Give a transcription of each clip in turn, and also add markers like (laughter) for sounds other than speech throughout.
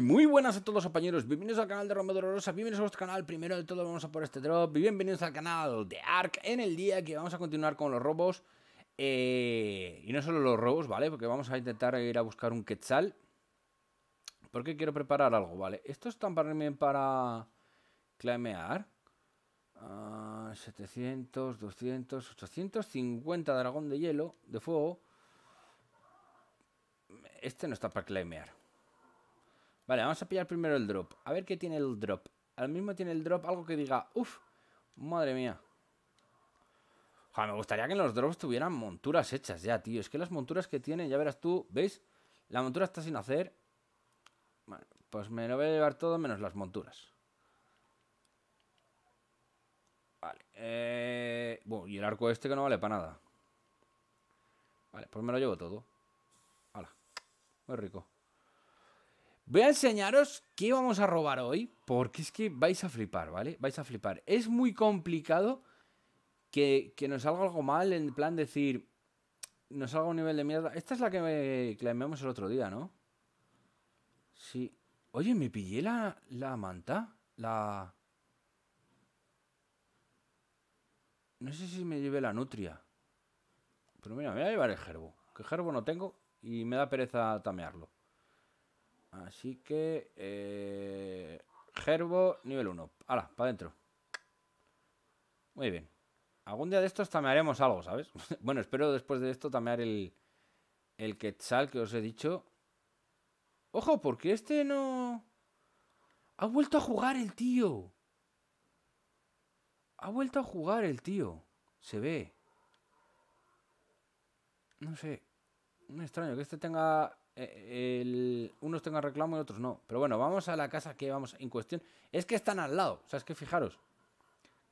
muy buenas a todos compañeros, bienvenidos al canal de Romero Rosa, bienvenidos a nuestro canal, primero de todo vamos a por este drop bienvenidos al canal de Ark en el día que vamos a continuar con los robos eh, y no solo los robos, ¿vale? Porque vamos a intentar ir a buscar un quetzal porque quiero preparar algo, ¿vale? Estos están para, para clamear 700, 200, 850 dragón de hielo, de fuego este no está para clamear Vale, vamos a pillar primero el drop. A ver qué tiene el drop. Al mismo tiene el drop algo que diga, uff, madre mía. me gustaría que en los drops tuvieran monturas hechas ya, tío. Es que las monturas que tiene, ya verás tú, ¿veis? La montura está sin hacer. pues me lo voy a llevar todo menos las monturas. Vale. Eh... Bueno, y el arco este que no vale para nada. Vale, pues me lo llevo todo. Hala. Muy rico. Voy a enseñaros qué vamos a robar hoy, porque es que vais a flipar, ¿vale? Vais a flipar. Es muy complicado que, nos salga algo mal, en plan decir, nos salga un nivel de mierda. Esta es la que me clamemos el otro día, ¿no? Sí. Oye, me pillé la, la manta. La... No sé si me llevé la nutria. Pero mira, me voy a llevar el gerbo. Que gerbo no tengo y me da pereza tamearlo. Así que... Eh, Gerbo, nivel 1. Hala, para adentro. Muy bien. Algún día de estos tamearemos algo, ¿sabes? (laughs) bueno, espero después de esto tamear el... El quetzal que os he dicho. Ojo, porque este no... Ha vuelto a jugar el tío. Ha vuelto a jugar el tío. Se ve. No sé. Me extraño que este tenga eh, el, unos tengan reclamo y otros no. Pero bueno, vamos a la casa que vamos en cuestión. Es que están al lado, o sea, es que fijaros.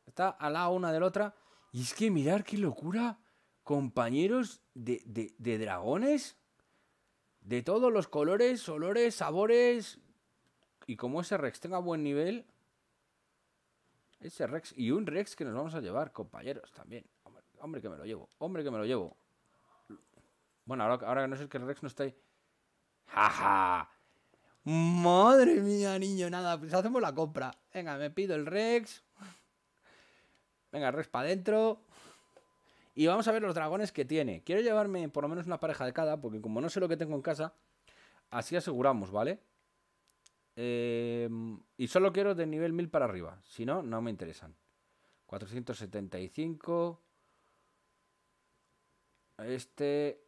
Está al lado una de la otra. Y es que mirar qué locura. Compañeros de, dragones. De todos los colores, olores, sabores. Y como ese Rex tenga buen nivel. Ese Rex. Y un Rex que nos vamos a llevar, compañeros, también. Hombre, que me lo llevo. Hombre que me lo llevo. Bueno, ahora, ahora no sé que el Rex no está ahí. Jaja. Madre mía, niño, nada, pues hacemos la compra. Venga, me pido el Rex. Venga, Rex para adentro. Y vamos a ver los dragones que tiene. Quiero llevarme por lo menos una pareja de cada, porque como no sé lo que tengo en casa, así aseguramos, ¿vale? Em, y solo quiero de nivel 1000 para arriba. Si no, no me interesan. 475. Este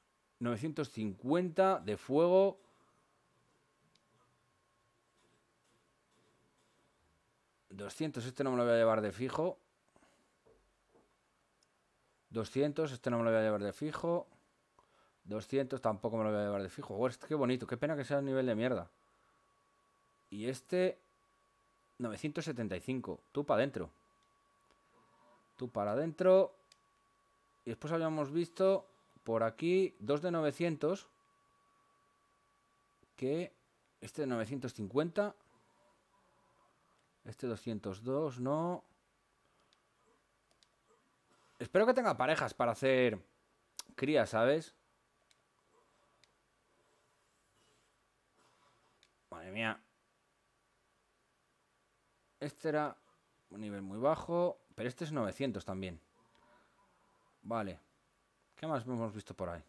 950 de fuego. ...200, este no me lo voy a llevar de fijo... ...200, este no me lo voy a llevar de fijo... ...200, tampoco me lo voy a llevar de fijo... Este, qué bonito, qué pena que sea un nivel de mierda... ...y este... ...975, tú para adentro... ...tú para adentro... ...y después habíamos visto... Por aquí, dos de 900. Que este de 950. Este 202, no. Espero que tenga parejas para hacer crías, ¿sabes? Madre mía. Este era un nivel muy bajo, pero este es 900 también. Vale. ¿Qué más hemos visto por ahí?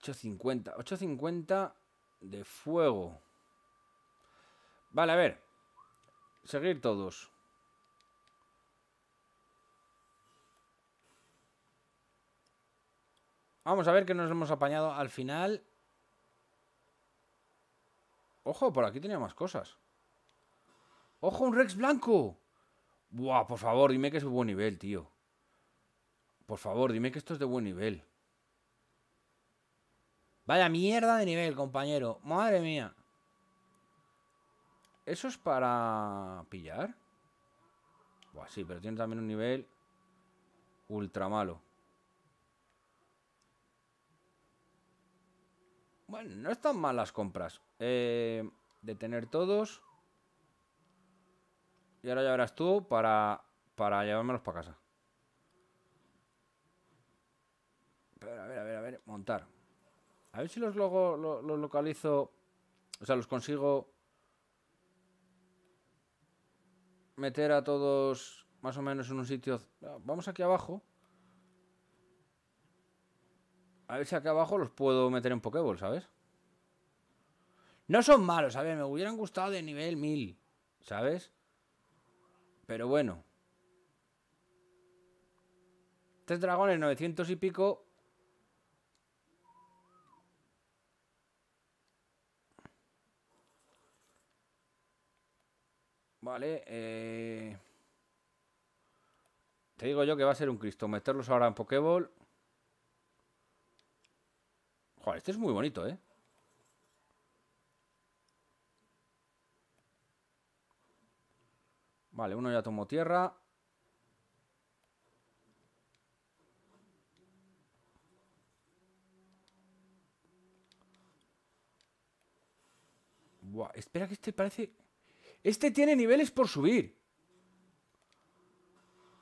850. 850 de fuego. Vale, a ver. Seguir todos. Vamos a ver que nos hemos apañado al final. Ojo, por aquí tenía más cosas. ¡Ojo, un Rex blanco! Buah, por favor, dime que es un buen nivel, tío. Por favor, dime que esto es de buen nivel. Vaya mierda de nivel, compañero. Madre mía. ¿Eso es para pillar? sí, pero tiene también un nivel ultra malo. Bueno, no están mal las compras. de eh, detener todos. Y ahora ya verás tú para, para llevármelos para casa. a ver, a ver, a ver, montar. A ver si los, logo, los localizo, o sea, los consigo meter a todos más o menos en un sitio. Vamos aquí abajo. A ver si aquí abajo los puedo meter en Pokéball, ¿sabes? No son malos, a ver, me hubieran gustado de nivel 1000, ¿sabes? Pero bueno. Tres dragones, 900 y pico. Vale, eh... Te digo yo que va a ser un Cristo meterlos ahora en Pokéball. Joder, este es muy bonito, ¿eh? Vale, uno ya tomó tierra. Buah, espera que este parece... Este tiene niveles por subir.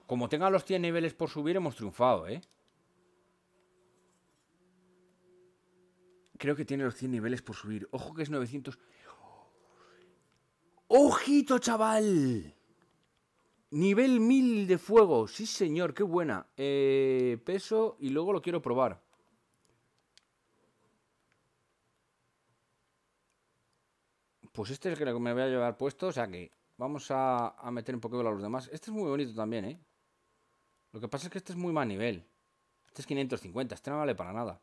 Como tenga los 100 niveles por subir, hemos triunfado, ¿eh? Creo que tiene los 100 niveles por subir. Ojo que es 900... ¡Ojito, chaval! Nivel 1000 de fuego. Sí, señor, qué buena. Eh, peso y luego lo quiero probar. Pues este es el que me voy a llevar puesto, o sea que vamos a, meter un poquito a los demás. Este es muy bonito también, ¿eh? Lo que pasa es que este es muy mal nivel. Este es 550, este no vale para nada.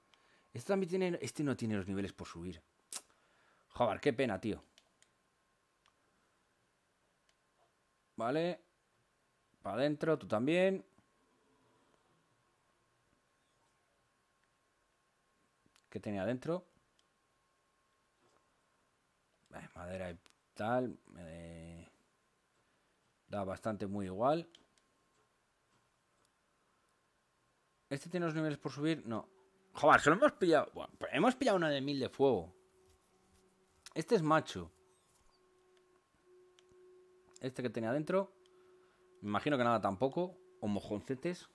Este también tiene... Este no tiene los niveles por subir. Joder, qué pena, tío. Vale. Para adentro, tú también. ¿Qué tenía adentro? madera y tal. Eh, da bastante muy igual. ¿Este tiene los niveles por subir? No. Joder, solo hemos pillado... hemos pillado una de mil de fuego. Este es macho. Este que tenía adentro. Me imagino que nada tampoco. O mojoncetes.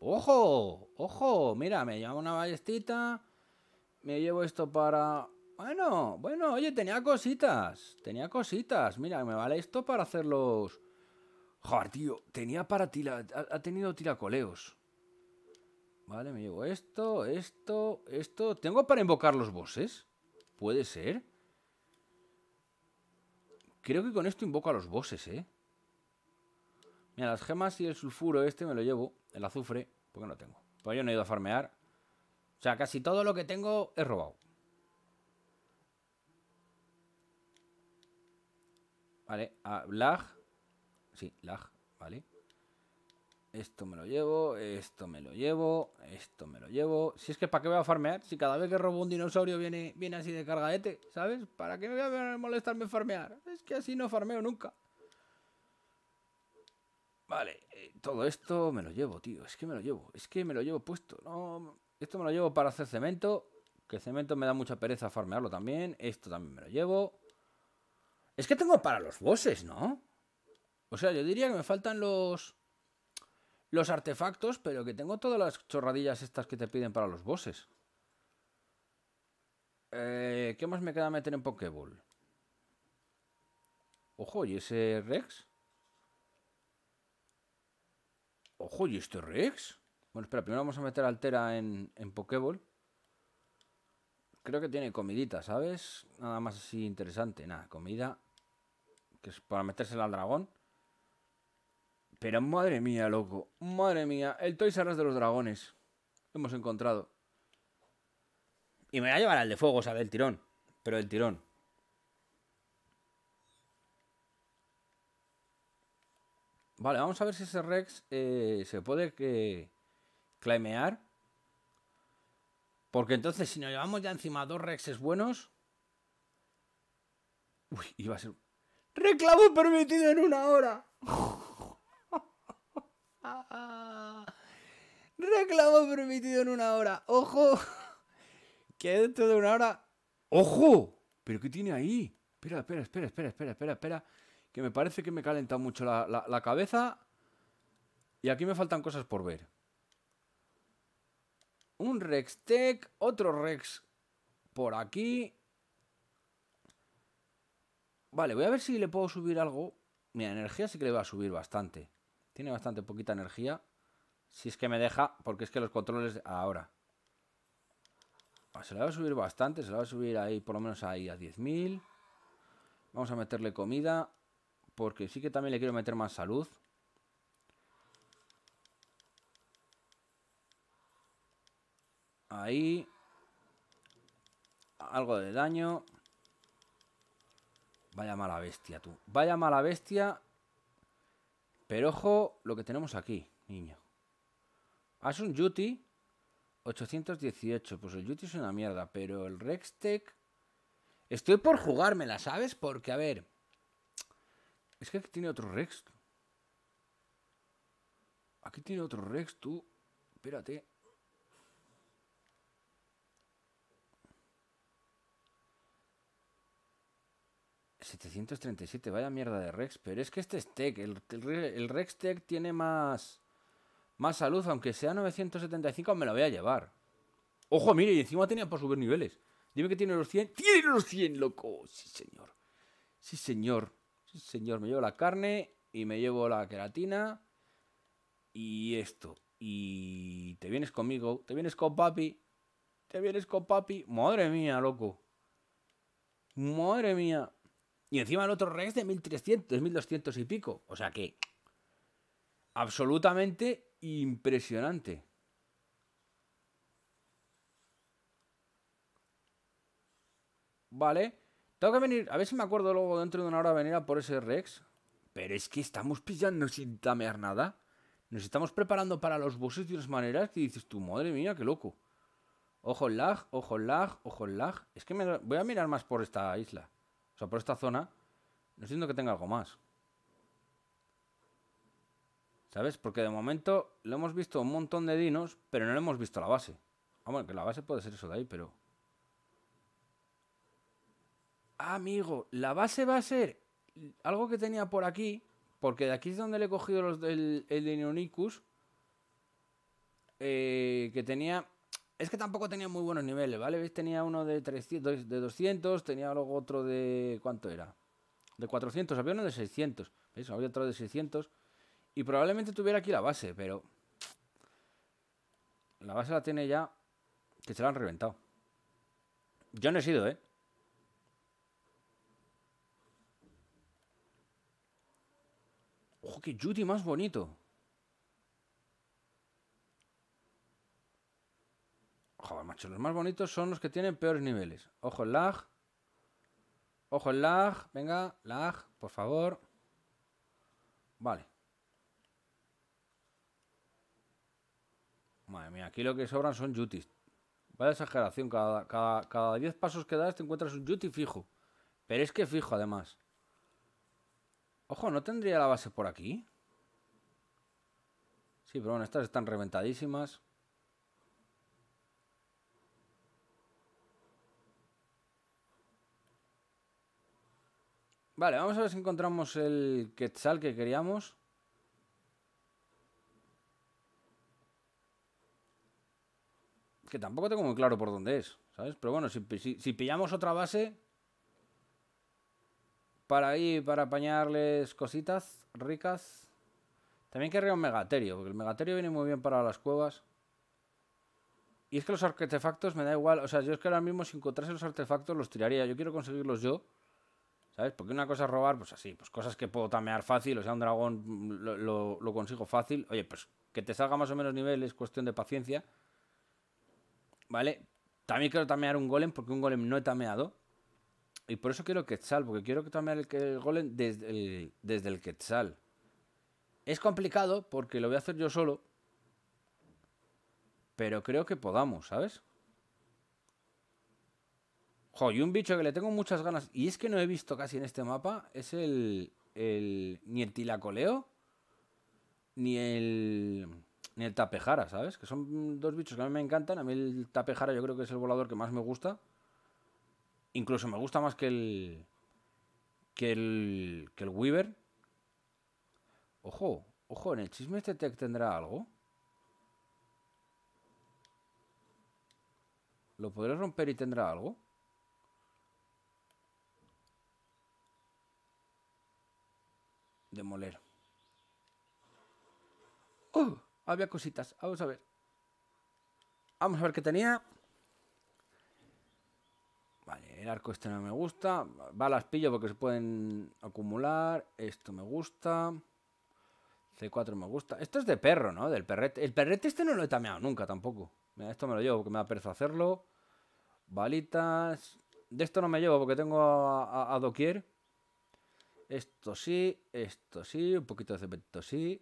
¡Ojo! ¡Ojo! Mira, me llevo una ballestita. Me llevo esto para bueno, bueno, oye, tenía cositas. Tenía cositas. Mira, me vale esto para hacer los... Joder, tío, tenía para tira... Ha, tenido tiracoleos. Vale, me llevo esto, esto, esto... ¿Tengo para invocar los bosses? ¿Puede ser? Creo que con esto invoco a los bosses, ¿eh? Mira, las gemas y el sulfuro este me lo llevo. El azufre, porque no tengo. Pues yo no he ido a farmear. O sea, casi todo lo que tengo he robado. Vale, a lag. Sí, lag, vale. Esto me lo llevo, esto me lo llevo, esto me lo llevo. Si es que para qué voy a farmear, si cada vez que robo un dinosaurio viene, viene así de cargadete, ¿sabes? ¿Para qué me voy a molestarme farmear? Es que así no farmeo nunca. Vale, eh, todo esto me lo llevo, tío. Es que me lo llevo, es que me lo llevo puesto. No, esto me lo llevo para hacer cemento, que cemento me da mucha pereza farmearlo también. Esto también me lo llevo. Es que tengo para los bosses, ¿no? O sea, yo diría que me faltan los. Los artefactos, pero que tengo todas las chorradillas estas que te piden para los bosses. Eh, ¿Qué más me queda meter en Pokéball? Ojo, ¿y ese Rex? Ojo, ¿y este Rex? Bueno, espera, primero vamos a meter Altera en, en Pokéball. Creo que tiene comidita, ¿sabes? Nada más así interesante. Nada, comida que es para metérsela al dragón. Pero madre mía, loco, madre mía, el Toys R Us de los dragones. hemos encontrado. Y me voy a llevar al de fuego, o sea, del tirón. Pero del tirón. Vale, vamos a ver si ese Rex eh, se puede que eh, claimear. Porque entonces, si nos llevamos ya encima dos Rexes buenos. Uy, iba a ser. Reclamo permitido en una hora. Reclamo permitido en una hora. Ojo. Que dentro de una hora... Ojo. ¿Pero qué tiene ahí? Espera, espera, espera, espera, espera, espera, espera. Que me parece que me calenta mucho la, la cabeza. Y aquí me faltan cosas por ver. Un Rex Tech, otro Rex por aquí. Vale, voy a ver si le puedo subir algo. Mira, energía sí que le va a subir bastante. Tiene bastante poquita energía. Si es que me deja, porque es que los controles... Ahora. Se le va a subir bastante, se le va a subir ahí, por lo menos ahí a 10.000. Vamos a meterle comida, porque sí que también le quiero meter más salud. Ahí. Algo de daño. Vaya mala bestia, tú. Vaya mala bestia. Pero ojo lo que tenemos aquí, niño. Haz un Yuti 818. Pues el Yuti es una mierda, pero el Rextech... Estoy por jugármela, ¿sabes? Porque, a ver... Es que aquí tiene otro Rex. Aquí tiene otro Rex, tú. Espérate. 737, vaya mierda de Rex. Pero es que este es Tech. El, Rex Tech tiene más, más salud. Aunque sea 975, me la voy a llevar. Ojo, mire, y encima tenía por subir niveles. Dime que tiene los 100. ¡Tiene los 100, loco! Sí, señor. Sí, señor. Sí, señor. Me llevo la carne y me llevo la queratina y esto. Y te vienes conmigo, te vienes con papi, te vienes con papi. Madre mía, loco. Madre mía. Y encima el otro Rex de 1300, 1200 y pico. O sea que. Absolutamente impresionante. Vale. Tengo que venir. A ver si me acuerdo luego dentro de una hora venir a por ese Rex. Pero es que estamos pillando sin tamear nada. Nos estamos preparando para los buses de unas maneras que dices tú, madre mía, qué loco. Ojo lag, ojo lag, ojo lag. Es que me... voy a mirar más por esta isla. O sea, por esta zona, no siento que tenga algo más. ¿Sabes? Porque de momento lo hemos visto un montón de dinos, pero no le hemos visto la base. Ah, que la base puede ser eso de ahí, pero... Ah, amigo, la base va a ser algo que tenía por aquí, porque de aquí es donde le he cogido los el de eh, que tenía es que tampoco tenía muy buenos niveles, ¿vale? ¿Veis? Tenía uno de, 300, de 200, tenía luego otro de... ¿Cuánto era? De 400, había uno de 600. ¿Veis? Había otro de 600. Y probablemente tuviera aquí la base, pero... La base la tiene ya... Que se la han reventado. Yo no he sido, ¿eh? Ojo, qué Judy más bonito. Los más bonitos son los que tienen peores niveles. Ojo el lag. Ojo el lag. Venga, lag, por favor. Vale. Madre mía, aquí lo que sobran son yutis. Vaya exageración, cada, cada, cada 10 pasos que das te encuentras un yuti fijo. Pero es que fijo, además. Ojo, ¿no tendría la base por aquí? Sí, pero bueno, estas están reventadísimas. Vale, vamos a ver si encontramos el quetzal que queríamos. Que tampoco tengo muy claro por dónde es, ¿sabes? Pero bueno, si, pillamos otra base... Para ir para apañarles cositas ricas. También querría un megaterio, porque el megaterio viene muy bien para las cuevas. Y es que los artefactos me da igual. O sea, yo es que ahora mismo si encontrase los artefactos los tiraría. Yo quiero conseguirlos yo. ¿Sabes? Porque una cosa es robar, pues así, pues cosas que puedo tamear fácil, o sea, un dragón lo, consigo fácil. Oye, pues que te salga más o menos nivel es cuestión de paciencia. ¿Vale? También quiero tamear un golem porque un golem no he tameado. Y por eso quiero Quetzal, porque quiero tamear el, el golem desde el, desde el Quetzal. Es complicado porque lo voy a hacer yo solo. Pero creo que podamos, ¿sabes? Jo, y un bicho que le tengo muchas ganas, y es que no he visto casi en este mapa, es el, el ni el tilacoleo, ni el, ni el tapejara, ¿sabes? Que son dos bichos que a mí me encantan. A mí el tapejara yo creo que es el volador que más me gusta. Incluso me gusta más que el, que el, que el Weaver. Ojo, ojo, en el chisme este tech tendrá algo. ¿Lo podré romper y tendrá algo? Demoler. ¡Oh! Había cositas. Vamos a ver. Vamos a ver qué tenía. Vale, el arco este no me gusta. Balas pillo porque se pueden acumular. Esto me gusta. C4 me gusta. Esto es de perro, ¿no? Del perrete. El perrete este no lo he tameado nunca tampoco. esto me lo llevo porque me da pereza hacerlo. Balitas. De esto no me llevo porque tengo a doquier. Esto sí, esto sí, un poquito de cemento sí.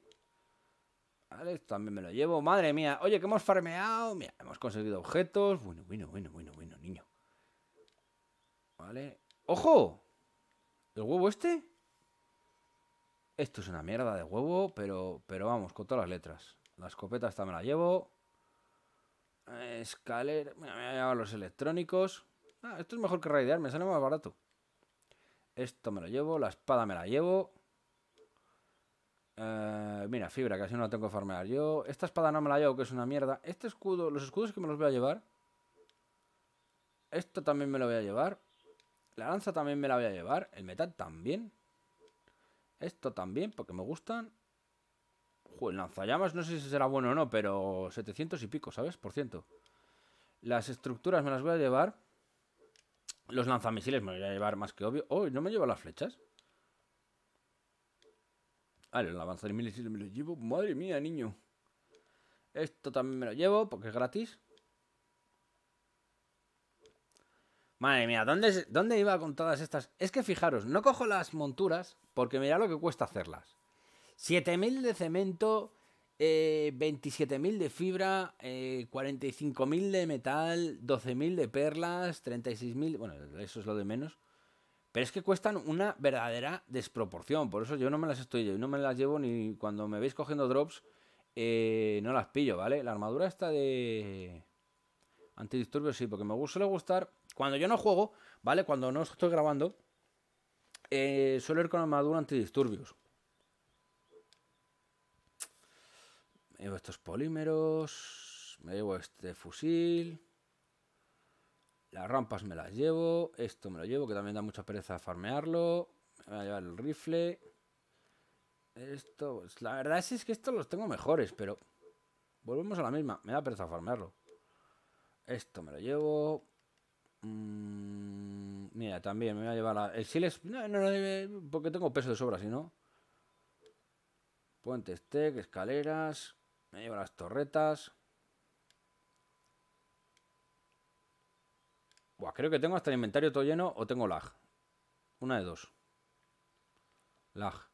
Vale, esto también me lo llevo. Madre mía, oye, que hemos farmeado. Mira, hemos conseguido objetos. Bueno, bueno, bueno, bueno, bueno, niño. Vale. ¡Ojo! ¿El huevo este? Esto es una mierda de huevo, pero, pero vamos, con todas las letras. La escopeta esta me la llevo. Escalera. Mira, me voy a los electrónicos. Ah, esto es mejor que raidear, me sale más barato. Esto me lo llevo, la espada me la llevo. Eh, mira, fibra, casi no la tengo que farmear yo. Esta espada no me la llevo, que es una mierda. Este escudo, los escudos que me los voy a llevar. Esto también me lo voy a llevar. La lanza también me la voy a llevar. El metal también. Esto también, porque me gustan. Joder, lanzallamas no sé si será bueno o no, pero 700 y pico, ¿sabes? Por ciento. Las estructuras me las voy a llevar. Los lanzamisiles me voy a llevar más que obvio. Oh, ¿no me llevo las flechas? Vale, el lanzamisiles me lo llevo. Madre mía, niño. Esto también me lo llevo porque es gratis. Madre mía, ¿dónde, ¿dónde iba con todas estas? Es que fijaros, no cojo las monturas porque mira lo que cuesta hacerlas. 7000 de cemento, 27.000 eh, de fibra, 45.000 eh, de metal, 12.000 de perlas, 36.000, bueno, eso es lo de menos. Pero es que cuestan una verdadera desproporción, por eso yo no me las estoy, yo no me las llevo ni cuando me veis cogiendo drops, eh, no las pillo, ¿vale? La armadura está de antidisturbios, sí, porque me suele gustar, cuando yo no juego, ¿vale? Cuando no estoy grabando, suelo ir con armadura antidisturbios. Me eh, llevo estos polímeros. Me llevo este fusil. Las rampas me las llevo. Esto me lo llevo, que también da mucha pereza farmearlo. Me voy a llevar el rifle. Esto, pues, la verdad es, que estos los tengo mejores, pero... Volvemos a la misma. Me da pereza farmearlo. Esto me lo llevo. Mm, mira, también me voy a llevar la, el Siles. No, no, no, eh, porque tengo peso de sobra, si no. Puentes tech, escaleras. Me llevo las torretas. Buah, creo que tengo hasta el inventario todo lleno o tengo lag. Una de dos. Lag.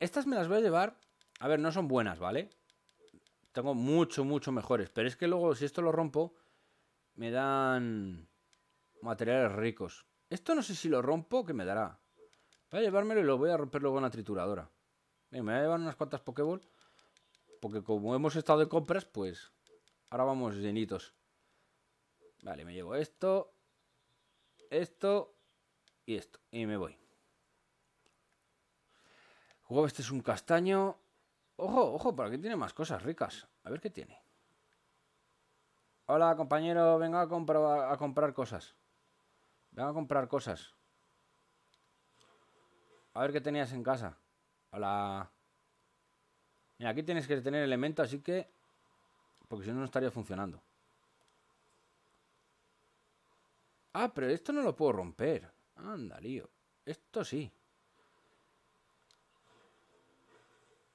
estas me las voy a llevar. A ver, no son buenas, ¿vale? Tengo mucho, mucho mejores. Pero es que luego, si esto lo rompo, me dan materiales ricos. Esto no sé si lo rompo, que me dará. Voy a llevármelo y lo voy a romper luego en la trituradora me voy a llevar unas cuantas Pokéball. Porque como hemos estado de compras, pues ahora vamos llenitos. Vale, me llevo esto, esto y esto. Y me voy. Juego, este es un castaño. Ojo, ojo, por aquí tiene más cosas ricas. A ver qué tiene. Hola, compañero, venga a, comprar, a comprar cosas. Venga a comprar cosas. A ver qué tenías en casa. Hola. Mira, aquí tienes que tener elemento, así que... Porque si no, no estaría funcionando. Ah, pero esto no lo puedo romper. Anda, lío. Esto sí.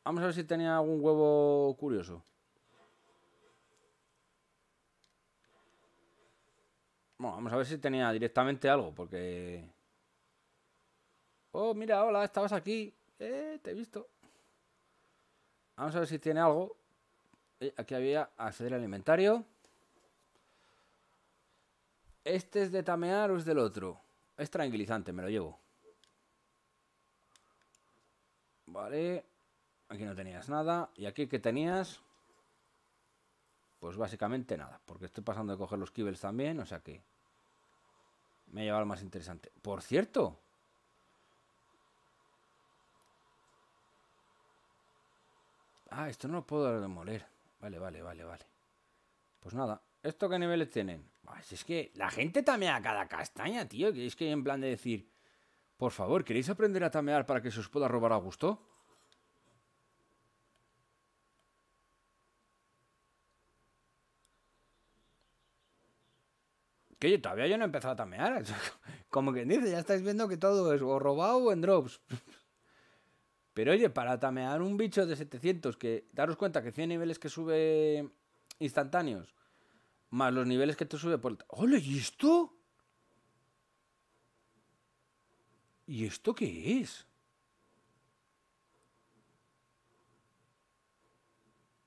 Vamos a ver si tenía algún huevo curioso. Bueno, vamos a ver si tenía directamente algo, porque... Oh, mira, hola, estabas aquí. Eh, te he visto. Vamos a ver si tiene algo. Eh, aquí había acceder al inventario. Este es de tamear o es del otro. Es tranquilizante, me lo llevo. Vale. Aquí no tenías nada. ¿Y aquí qué tenías? Pues básicamente nada. Porque estoy pasando de coger los kibbles también. O sea que... Me ha llevado más interesante. Por cierto. Ah, esto no lo puedo demoler. Vale, vale, vale, vale. Pues nada. ¿Esto qué niveles tienen? es que la gente tamea cada castaña, tío. Que es que en plan de decir... Por favor, ¿queréis aprender a tamear para que se os pueda robar a gusto? Que yo todavía yo no he empezado a tamear. (laughs) Como que dice, ya estáis viendo que todo es o robado o en drops. (laughs) Pero oye, para tamear un bicho de 700, que daros cuenta que 100 niveles que sube instantáneos, más los niveles que te sube por... ¡Hola, y esto! ¿Y esto qué es?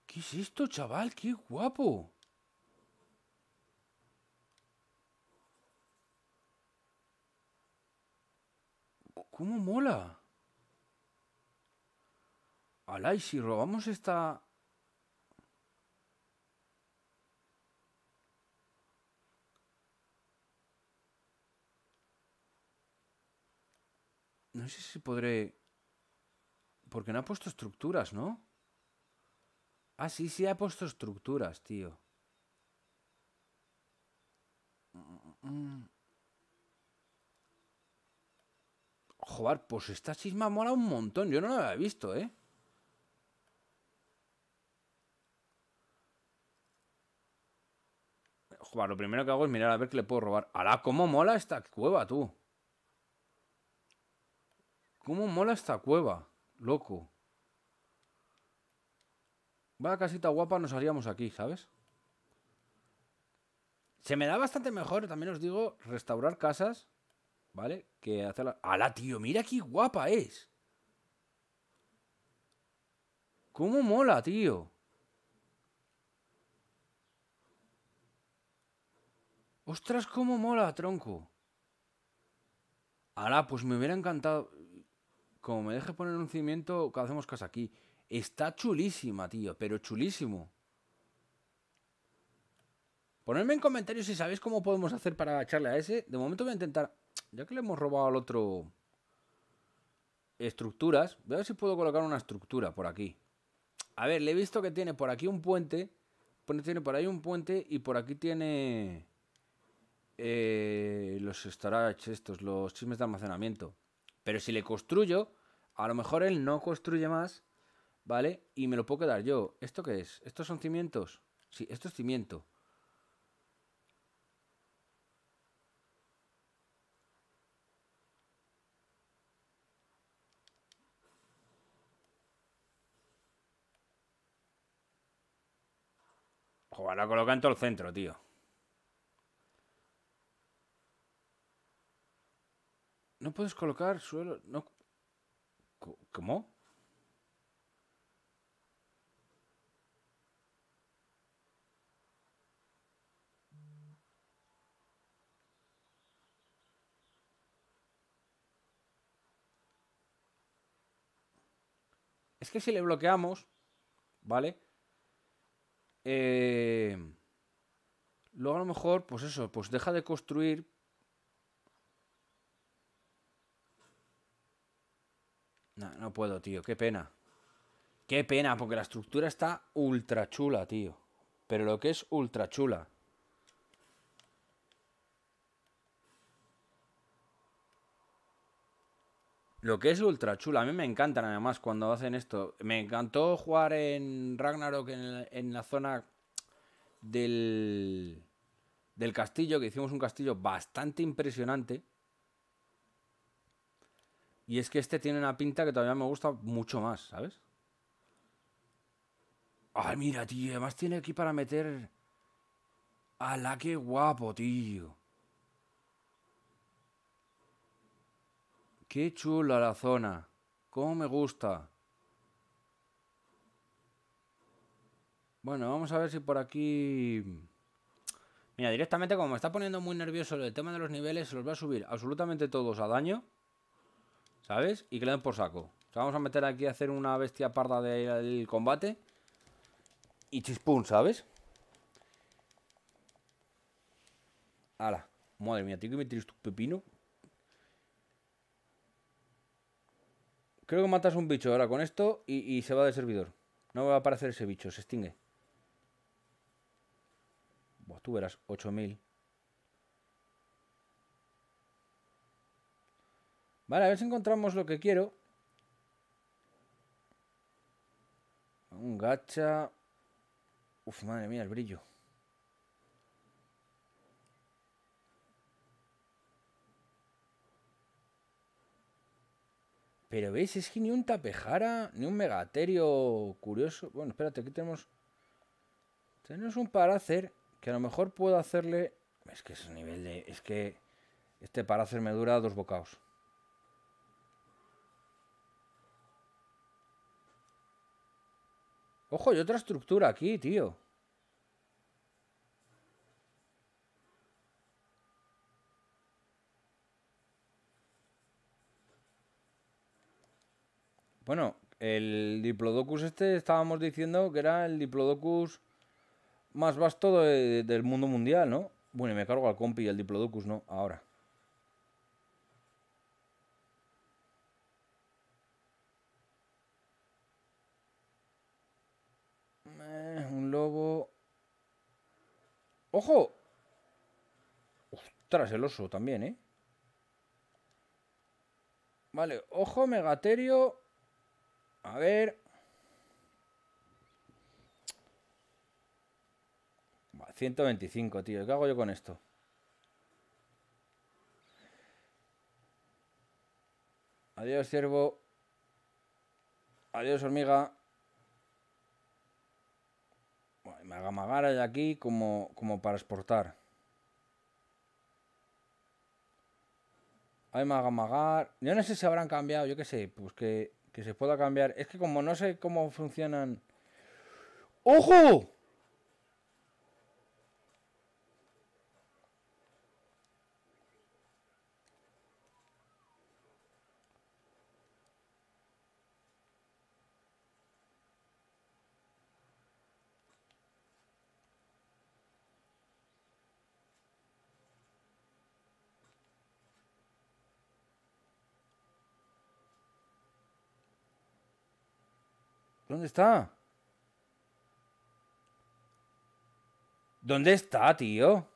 ¿Qué es esto, chaval? ¡Qué guapo! ¿Cómo mola? Alay, si robamos esta... No sé si podré... Porque no ha puesto estructuras, ¿no? Ah, sí, sí ha puesto estructuras, tío. Joder, pues esta chisma mola un montón. Yo no la había visto, ¿eh? lo primero que hago es mirar a ver qué le puedo robar. ¡Hala! ¿Cómo mola esta cueva, tú? ¿Cómo mola esta cueva? Loco. Va, casita guapa nos haríamos aquí, ¿sabes? Se me da bastante mejor, también os digo, restaurar casas, ¿vale? Que hacerla... ¡Hala, tío! ¡Mira qué guapa es! ¿Cómo mola, tío? Ostras, cómo mola, tronco. Ahora, pues me hubiera encantado. Como me deje poner un cimiento, hacemos casa aquí. Está chulísima, tío, pero chulísimo. Ponedme en comentarios si sabéis cómo podemos hacer para echarle a ese. De momento voy a intentar, ya que le hemos robado al otro estructuras, voy a ver si puedo colocar una estructura por aquí. A ver, le he visto que tiene por aquí un puente, tiene por ahí un puente y por aquí tiene eh, los storage estos, los chismes de almacenamiento. Pero si le construyo, a lo mejor él no construye más, ¿vale? Y me lo puedo quedar yo. ¿Esto qué es? ¿Estos son cimientos? Sí, esto es cimiento. Ojalá coloca en todo el centro, tío. No puedes colocar suelo. No. ¿Cómo? Es que si le bloqueamos, ¿vale? Eh, luego a lo mejor, pues eso, pues deja de construir No puedo, tío. Qué pena. Qué pena, porque la estructura está ultra chula, tío. Pero lo que es ultra chula. Lo que es ultra chula, a mí me encantan además cuando hacen esto. Me encantó jugar en Ragnarok en, en la zona del, del castillo, que hicimos un castillo bastante impresionante. Y es que este tiene una pinta que todavía me gusta mucho más, ¿sabes? Ay, mira, tío. Además tiene aquí para meter... ¡Hala, qué guapo, tío! Qué chula la zona. Cómo me gusta. Bueno, vamos a ver si por aquí... Mira, directamente como me está poniendo muy nervioso el tema de los niveles, se los voy a subir absolutamente todos a daño. ¿Sabes? Y que le den por saco. O sea, vamos a meter aquí a hacer una bestia parda del combate. Y chispum, ¿sabes? ¡Hala! madre mía, tengo que meter tu pepino. Creo que matas un bicho ahora con esto y, se va del servidor. No va a aparecer ese bicho, se extingue. vos tú verás, 8000. Vale, a ver si encontramos lo que quiero. Un gacha. Uf, madre mía, el brillo. Pero veis, es que ni un tapejara, ni un megaterio curioso. Bueno, espérate, aquí tenemos. Tenemos un parácer que a lo mejor puedo hacerle. Es que es nivel de. Es que este parácer me dura dos bocados. Ojo, hay otra estructura aquí, tío. Bueno, el Diplodocus este estábamos diciendo que era el Diplodocus más vasto del mundo mundial, ¿no? Bueno, y me cargo al compi y el Diplodocus no, ahora. Eh, un lobo. ¡Ojo! Ostras, el oso también, ¿eh? Vale, ojo, megaterio. A ver. 125, tío. ¿Qué hago yo con esto? Adiós, ciervo. Adiós, hormiga. Magamagar hay aquí como, como para exportar. Hay Magamagar. Yo no sé si habrán cambiado, yo qué sé, pues que, que se pueda cambiar. Es que como no sé cómo funcionan... ¡Ojo! ¿Dónde está? ¿Dónde está, tío?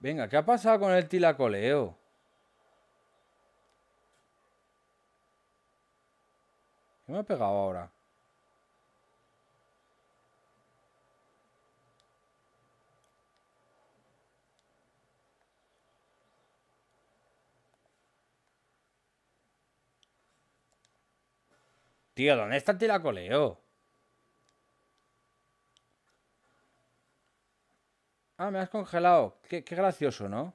Venga, ¿qué ha pasado con el tilacoleo? ¿Qué me ha pegado ahora? Tío, ¿dónde está el tiracoleo? Ah, me has congelado. Qué, qué gracioso, ¿no?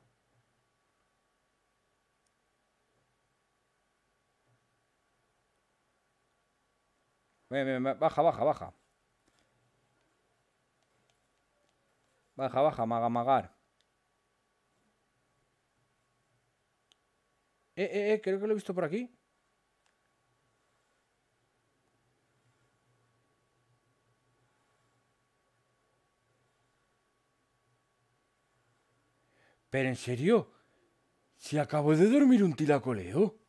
baja, baja, baja. Baja, baja, maga, magar. Eh, eh, eh, creo que lo he visto por aquí. Pero en serio, se acabo de dormir un tilacoleo.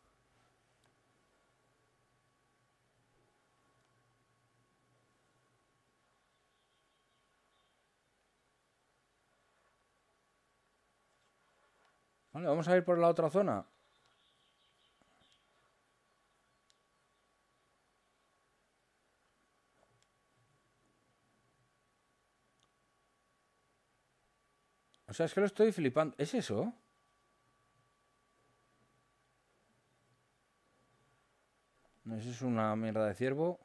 Vamos a ir por la otra zona. O sea, es que lo estoy flipando. ¿Es eso? No, eso es una mierda de ciervo.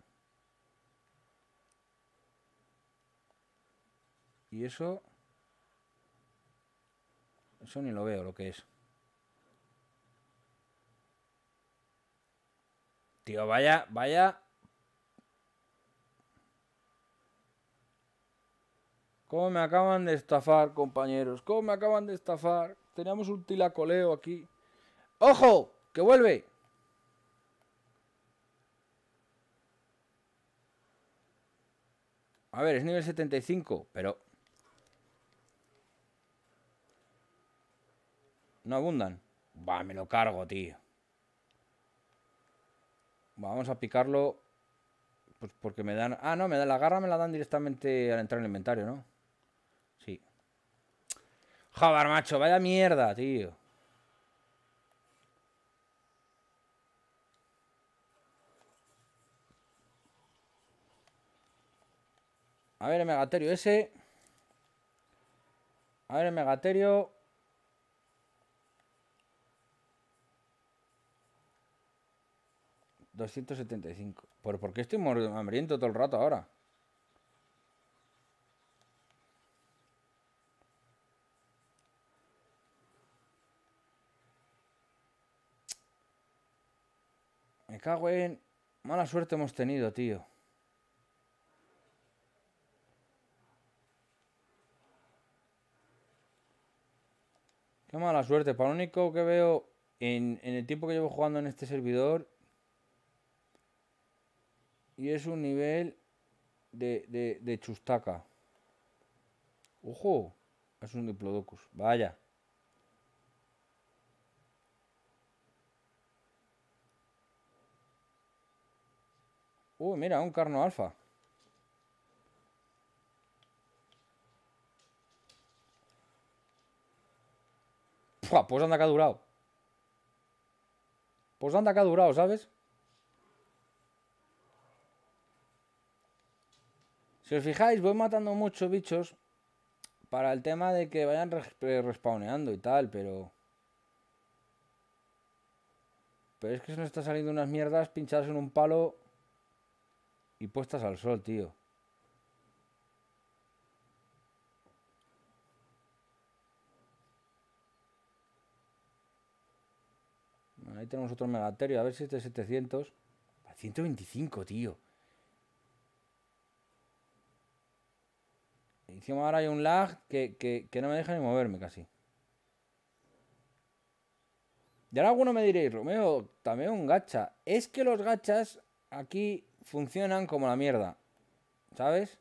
Y eso... Eso ni lo veo, lo que es. Tío, vaya, vaya. ¿Cómo me acaban de estafar, compañeros? ¿Cómo me acaban de estafar? Teníamos un tilacoleo aquí. ¡Ojo! ¡Que vuelve! A ver, es nivel 75, pero... No abundan. Va, me lo cargo, tío. Vamos a picarlo. Pues porque me dan. Ah, no, me dan la garra, me la dan directamente al entrar en el inventario, ¿no? Sí. Jabar macho, vaya mierda, tío. A ver el megaterio ese. A ver el megaterio. 275. ¿Por, ¿Por qué estoy hambriento todo el rato ahora? Me cago en... Mala suerte hemos tenido, tío. Qué mala suerte. Para lo único que veo en el tiempo que llevo jugando en este servidor y es un nivel de, de, chustaca. ¡Ojo! Es un diplodocus. Vaya. Uy, mira, un carno alfa. pues anda que ha durado. Pues anda que ha durado, ¿sabes? Si os fijáis, voy matando muchos bichos para el tema de que vayan eh, respawneando y tal, pero... Pero es que se nos está saliendo unas mierdas pinchadas en un palo y puestas al sol, tío. ahí tenemos otro megaterio, a ver si este 700... 125, tío. encima ahora hay un lag que, no me deja ni moverme casi. Y ahora alguno me diréis, Romeo, también un gacha. Es que los gachas aquí funcionan como la mierda. ¿Sabes?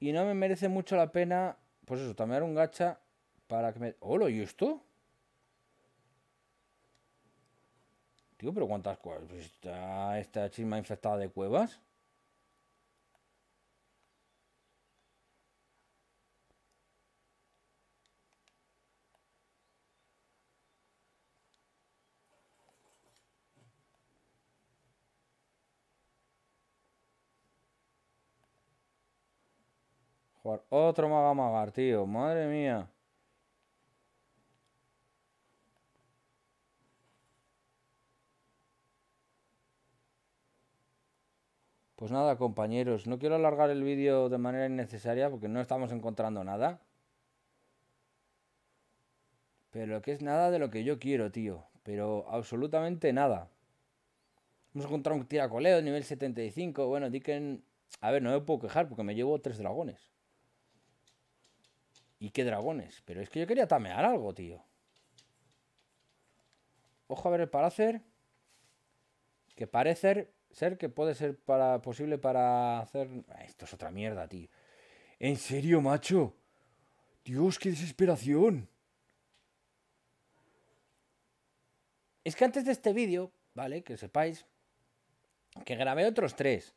Y no me merece mucho la pena, pues eso, tamear un gacha para que me... ¡Hola, ¿y esto? Tío, pero ¿cuántas cuevas? Pues está esta chisma infectada de cuevas. otro Maga Magar, tío. Madre mía. Pues nada, compañeros, no quiero alargar el vídeo de manera innecesaria porque no estamos encontrando nada. Pero que es nada de lo que yo quiero, tío. Pero absolutamente nada. Hemos encontrado un tiracoleo nivel 75. Bueno, Dicken... A ver, no me puedo quejar porque me llevo tres dragones. ¿Y qué dragones? Pero es que yo quería tamear algo, tío. Ojo a ver el hacer. Que parece ser que puede ser para, posible para hacer... Ah, esto es otra mierda, tío. ¿En serio, macho? Dios, qué desesperación. Es que antes de este vídeo, ¿vale? Que sepáis que grabé otros tres.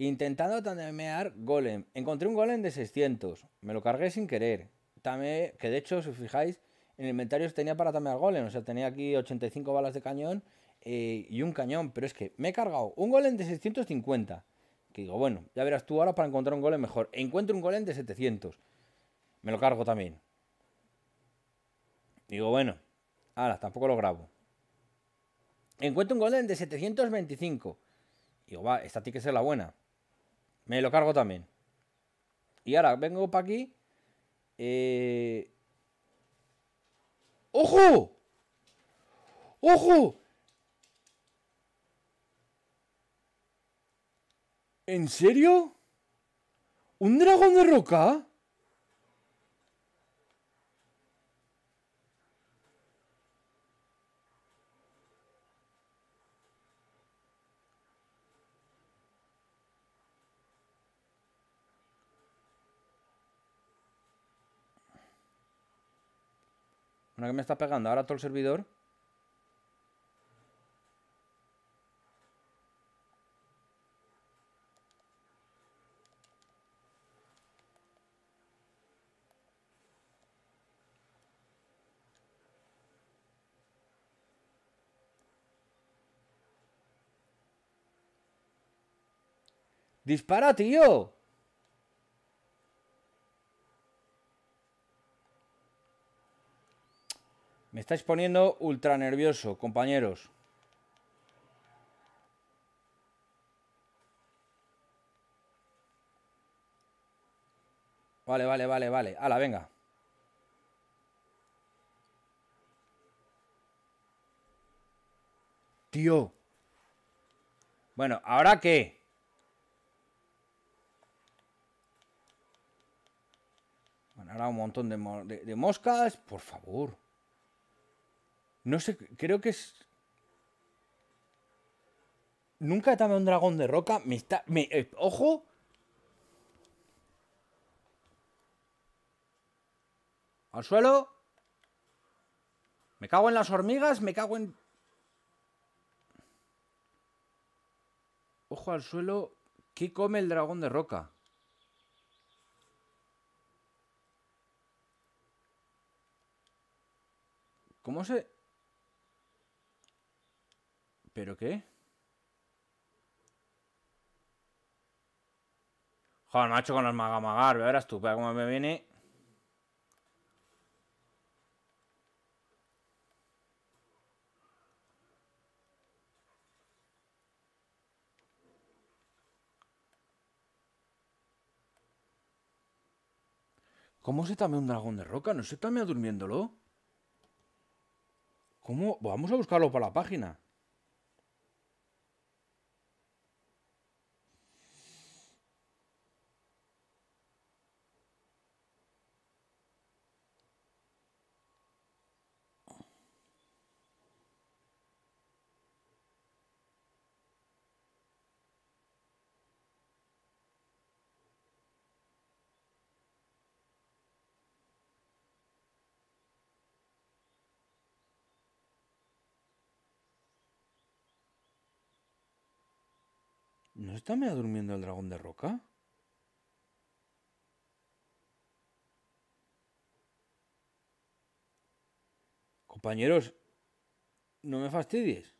Intentando tamear golem. Encontré un golem de 600. Me lo cargué sin querer. que de hecho, si os fijáis, en el inventario tenía para tamear golem. O sea, tenía aquí 85 balas de cañón eh, y un cañón. Pero es que me he cargado un golem de 650. Que digo, bueno, ya verás tú ahora para encontrar un golem mejor. Encuentro un golem de 700. Me lo cargo también. Digo, bueno, ahora tampoco lo grabo. Encuentro un golem de 725. Digo, va, esta tiene que ser la buena. Me lo cargo también. Y ahora vengo para aquí. Eh, ¡Ojo! ¡Ojo! ¿En serio? ¿Un dragón de roca? Una que me está pegando ahora todo el servidor. ¡Dispara, tío! estáis poniendo ultra nervioso, compañeros. Vale, vale, vale, vale. Hala, venga. Tío. Bueno, ¿ahora qué? Bueno, ahora un montón de moscas. Por favor. No sé, creo que es. Nunca he tomado un dragón de roca. Me está. Eh, ¡Ojo! Al suelo. Me cago en las hormigas, me cago en... Ojo al suelo. ¿Qué come el dragón de roca? ¿Cómo se...? ¿Pero qué? Joder, macho, con los magamagar. Verás tú, estúpida, como me viene. ¿Cómo se tame un dragón de roca? ¿No se tame durmiéndolo? ¿Cómo? Vamos a buscarlo para la página. ¿No está medio durmiendo el dragón de roca? Compañeros, no me fastidies.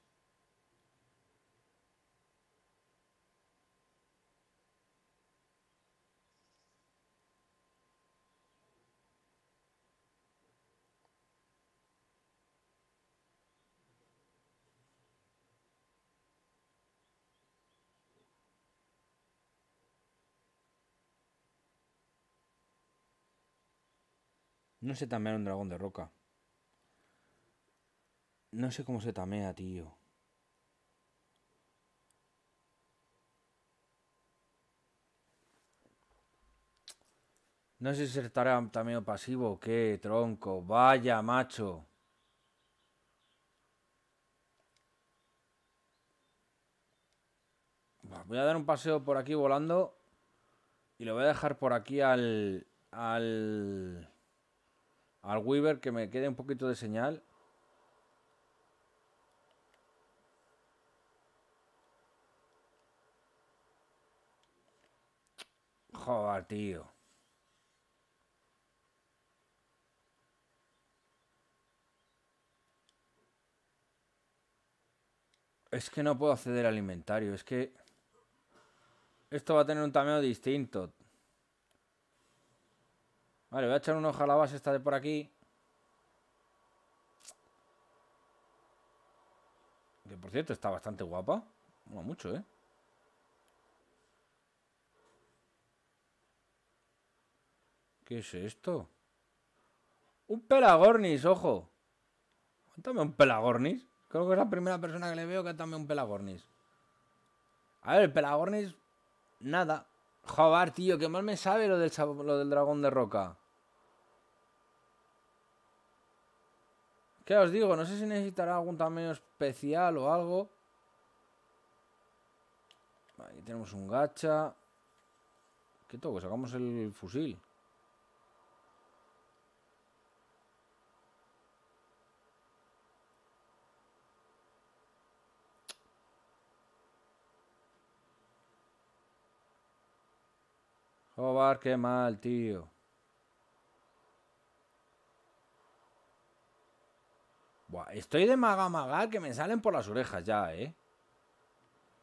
No sé tamear un dragón de roca. No sé cómo se tamea, tío. No sé si estará también pasivo o qué, tronco. Vaya, macho. Voy a dar un paseo por aquí volando. Y lo voy a dejar por aquí al... Al al Weaver que me quede un poquito de señal. Joder, tío. Es que no puedo acceder al inventario, es que... Esto va a tener un tamaño distinto. Vale, voy a echar un ojo a la base esta de por aquí. Que por cierto está bastante guapa. no mucho, ¿eh? ¿Qué es esto? ¡Un pelagornis, ojo! Cuéntame un pelagornis. Creo que es la primera persona que le veo que también un pelagornis. A ver, el pelagornis... Nada. Joder, tío, que mal me sabe lo del, lo del dragón de roca. ¿Qué os digo? No sé si necesitará algún tamaño especial o algo. Aquí tenemos un gacha. ¿Qué toco? Sacamos el fusil. Jobar, oh, qué mal, tío. estoy de maga Magar que me salen por las orejas ya, ¿eh?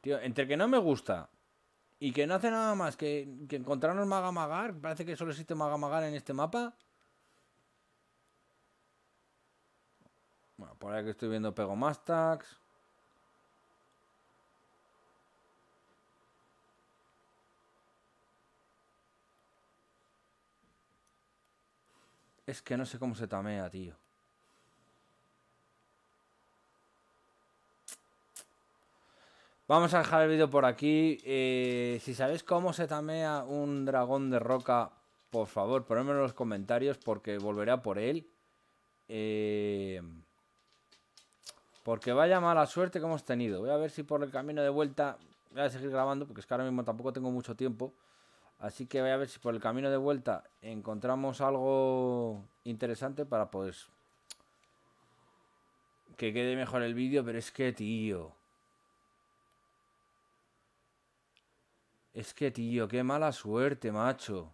Tío, entre que no me gusta y que no hace nada más que, que encontrarnos maga magar, parece que solo existe maga magar en este mapa. Bueno, por ahí que estoy viendo pego más tags. Es que no sé cómo se tamea, tío. Vamos a dejar el vídeo por aquí. Eh, si sabéis cómo se tamea un dragón de roca, por favor, ponedmelo en los comentarios porque volveré a por él. Eh, porque vaya mala suerte que hemos tenido. Voy a ver si por el camino de vuelta... Voy a seguir grabando porque es que ahora mismo tampoco tengo mucho tiempo. Así que voy a ver si por el camino de vuelta encontramos algo interesante para poder... Pues, que quede mejor el vídeo, pero es que, tío... Es que, tío, qué mala suerte, macho.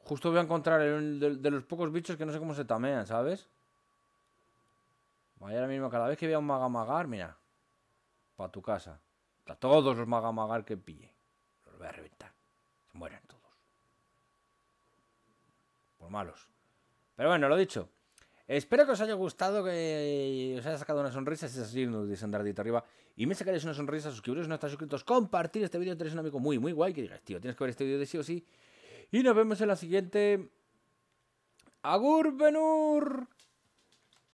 Justo voy a encontrar el de, los pocos bichos que no sé cómo se tamean, ¿sabes? Vaya, ahora mismo, cada vez que vea un magamagar, mira. Para tu casa. A todos los magamagar que pille. Los voy a reventar. Se mueren todos. Por malos. Pero bueno, lo dicho. Espero que os haya gustado, que os haya sacado una sonrisa. Si es así, no dice andar arriba. Y me sacaréis una sonrisa, suscribiros no estáis suscritos, compartir este vídeo. Tenéis un amigo muy, muy guay que digáis, tío, tienes que ver este vídeo de sí o sí. Y nos vemos en la siguiente. ¡Agur Benur!